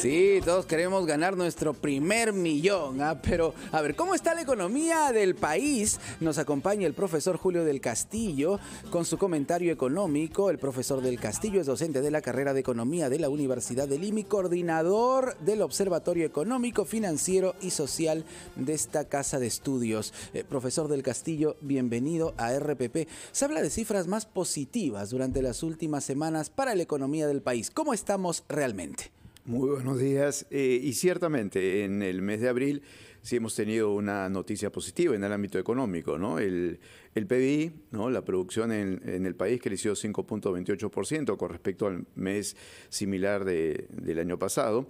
Sí, todos queremos ganar nuestro primer millón, ¿ah? pero a ver, ¿cómo está la economía del país? Nos acompaña el profesor Julio del Castillo con su comentario económico. El profesor del Castillo es docente de la carrera de Economía de la Universidad de Lima y coordinador del Observatorio Económico, Financiero y Social de esta casa de estudios. Eh, profesor del Castillo, bienvenido a RPP. Se habla de cifras más positivas durante las últimas semanas para la economía del país. ¿Cómo estamos realmente? Muy buenos días. Eh, y ciertamente, en el mes de abril sí hemos tenido una noticia positiva en el ámbito económico, ¿no? El, el PBI, la producción en, el país creció 5.28% con respecto al mes similar del año pasado,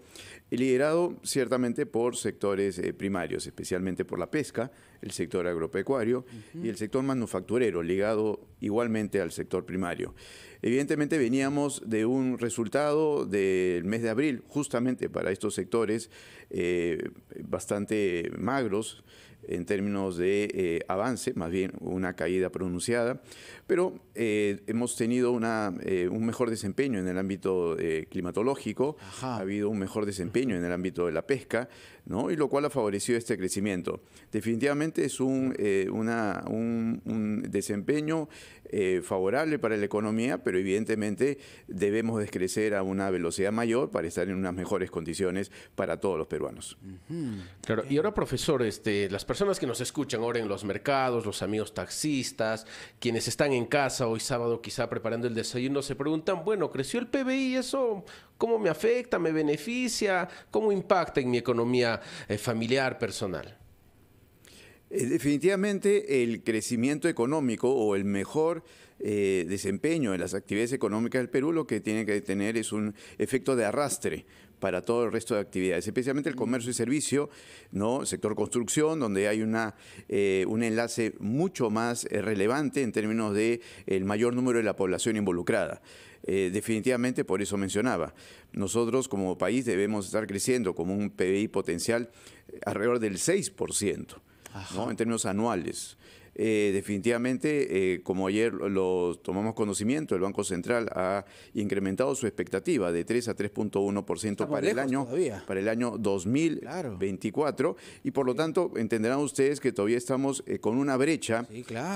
liderado ciertamente por sectores eh, primarios, especialmente por la pesca, el sector agropecuario y el sector manufacturero, ligado igualmente al sector primario. Evidentemente veníamos de un resultado del mes de abril, justamente para estos sectores eh, bastante magros, en términos de eh, avance, más bien una caída pronunciada, pero eh, hemos tenido eh, un mejor desempeño en el ámbito climatológico, ha habido un mejor desempeño en el ámbito de la pesca, ¿no? y lo cual ha favorecido este crecimiento. Definitivamente es un, un, desempeño favorable para la economía, pero evidentemente debemos descrecer a una velocidad mayor para estar en unas mejores condiciones para todos los peruanos. Claro, y ahora profesor, este, las personas personas que nos escuchan ahora en los mercados, los amigos taxistas, quienes están en casa hoy sábado quizá preparando el desayuno, se preguntan, bueno, creció el PBI, ¿eso cómo me afecta, me beneficia, cómo impacta en mi economía eh, familiar, personal? Eh, definitivamente el crecimiento económico o el mejor eh, desempeño de las actividades económicas del Perú lo que tiene que tener es un efecto de arrastre para todo el resto de actividades, especialmente el comercio y servicio, ¿no? sector construcción, donde hay una, eh, un enlace mucho más eh, relevante en términos de mayor número de la población involucrada. Eh, definitivamente, por eso mencionaba, nosotros como país debemos estar creciendo como un PBI potencial alrededor del 6%, ¿no? en términos anuales. Eh, definitivamente, eh, como ayer lo tomamos conocimiento, el Banco Central ha incrementado su expectativa de 3 a 3.1% para el año para el año 2024 y por lo tanto entenderán ustedes que todavía estamos eh, con una brecha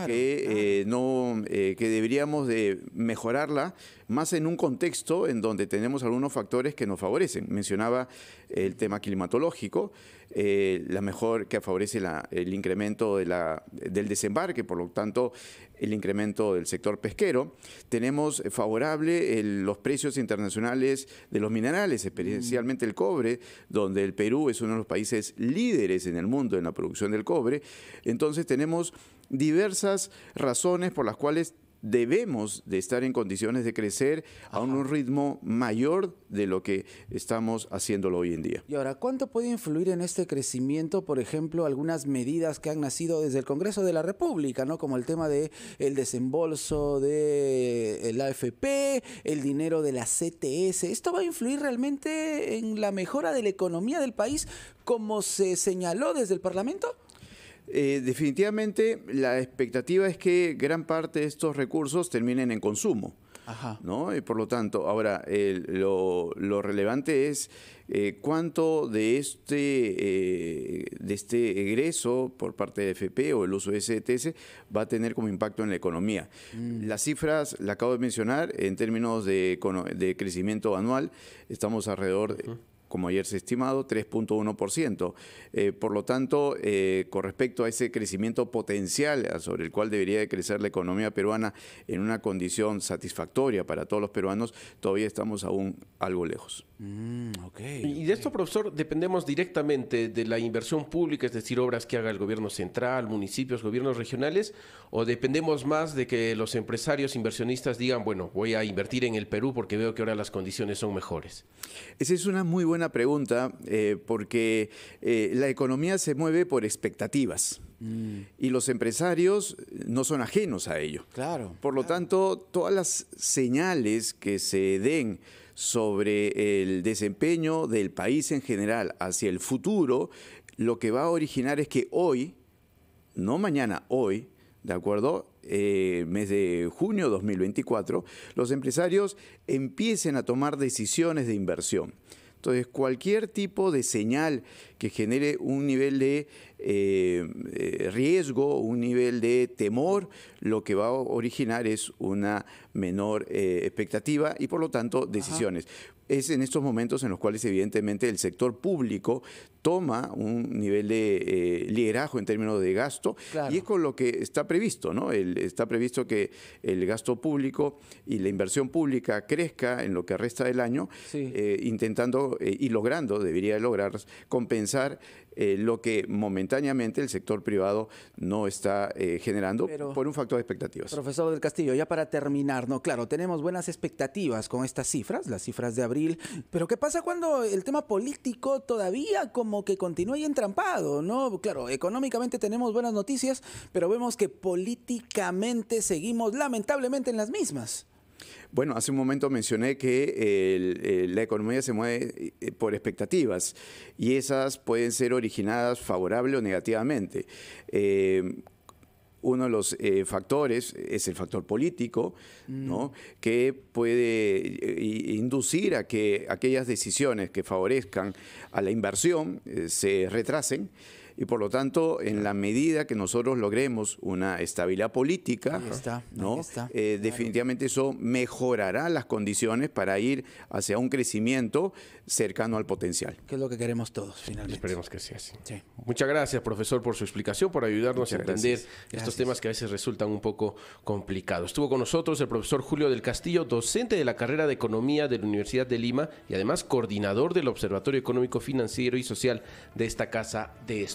que no que deberíamos de mejorarla más en un contexto en donde tenemos algunos factores que nos favorecen. Mencionaba el tema climatológico, la mejor que favorece la, el incremento de la, del desempleo por lo tanto el incremento del sector pesquero. Tenemos favorable los precios internacionales de los minerales, especialmente el cobre, donde el Perú es uno de los países líderes en el mundo en la producción del cobre. Entonces tenemos diversas razones por las cuales debemos de estar en condiciones de crecer a un ritmo mayor de lo que estamos haciéndolo hoy en día. Y ahora, ¿cuánto puede influir en este crecimiento, por ejemplo, algunas medidas que han nacido desde el Congreso de la República, ¿no? como el tema de el desembolso de AFP, el dinero de la CTS? ¿Esto va a influir realmente en la mejora de la economía del país como se señaló desde el Parlamento? Eh, definitivamente la expectativa es que gran parte de estos recursos terminen en consumo. Ajá. ¿no? Y por lo tanto, ahora lo, relevante es eh, cuánto de este, eh, de este egreso por parte de FP o el uso de STS va a tener como impacto en la economía. Mm. Las cifras, la acabo de mencionar, en términos de, crecimiento anual, estamos alrededor... de como ayer se ha estimado, 3.1%. Eh, por lo tanto, eh, con respecto a ese crecimiento potencial sobre el cual debería de crecer la economía peruana en una condición satisfactoria para todos los peruanos, todavía estamos aún algo lejos. Mm, okay y de esto, profesor, dependemos directamente de la inversión pública, es decir, obras que haga el gobierno central, municipios, gobiernos regionales, o dependemos más de que los empresarios inversionistas digan, bueno, voy a invertir en el Perú porque veo que ahora las condiciones son mejores. Esa es una muy buena pregunta, eh, porque eh, la economía se mueve por expectativas. Mm. Y los empresarios eh, no son ajenos a ello. Claro. Por lo tanto, todas las señales que se den sobre el desempeño del país en general hacia el futuro, lo que va a originar es que hoy, no mañana, hoy, ¿de acuerdo? Eh, mes de junio 2024, los empresarios empiecen a tomar decisiones de inversión. Entonces, cualquier tipo de señal que genere un nivel de eh, riesgo, un nivel de temor, lo que va a originar es una menor eh, expectativa y por lo tanto decisiones es en estos momentos en los cuales evidentemente el sector público toma un nivel de eh, liderazgo en términos de gasto y es con lo que está previsto, ¿no? está previsto que el gasto público y la inversión pública crezca en lo que resta del año, eh, intentando eh, y logrando, debería lograr compensar lo que momentáneamente el sector privado no está generando por un factor de expectativas. Profesor del Castillo, ya para terminar, ¿no? Claro, tenemos buenas expectativas con estas cifras, las cifras de abril pero ¿qué pasa cuando el tema político todavía como que continúa y entrampado? ¿no? Claro, económicamente tenemos buenas noticias, pero vemos que políticamente seguimos lamentablemente en las mismas. Bueno, hace un momento mencioné que la economía se mueve eh, por expectativas y esas pueden ser originadas favorable o negativamente. Eh, uno de los eh, factores es el factor político, mm. que puede eh, inducir a que aquellas decisiones que favorezcan a la inversión eh, se retrasen. Y por lo tanto, en la medida que nosotros logremos una estabilidad política, eh, definitivamente eso mejorará las condiciones para ir hacia un crecimiento cercano al potencial. Que es lo que queremos todos, finalmente. Esperemos que sea así. Muchas gracias, profesor, por su explicación, por ayudarnos a entender estos temas que a veces resultan un poco complicados. Estuvo con nosotros el profesor Julio del Castillo, docente de la carrera de Economía de la Universidad de Lima y además coordinador del Observatorio Económico, Financiero y Social de esta Casa de Estudios.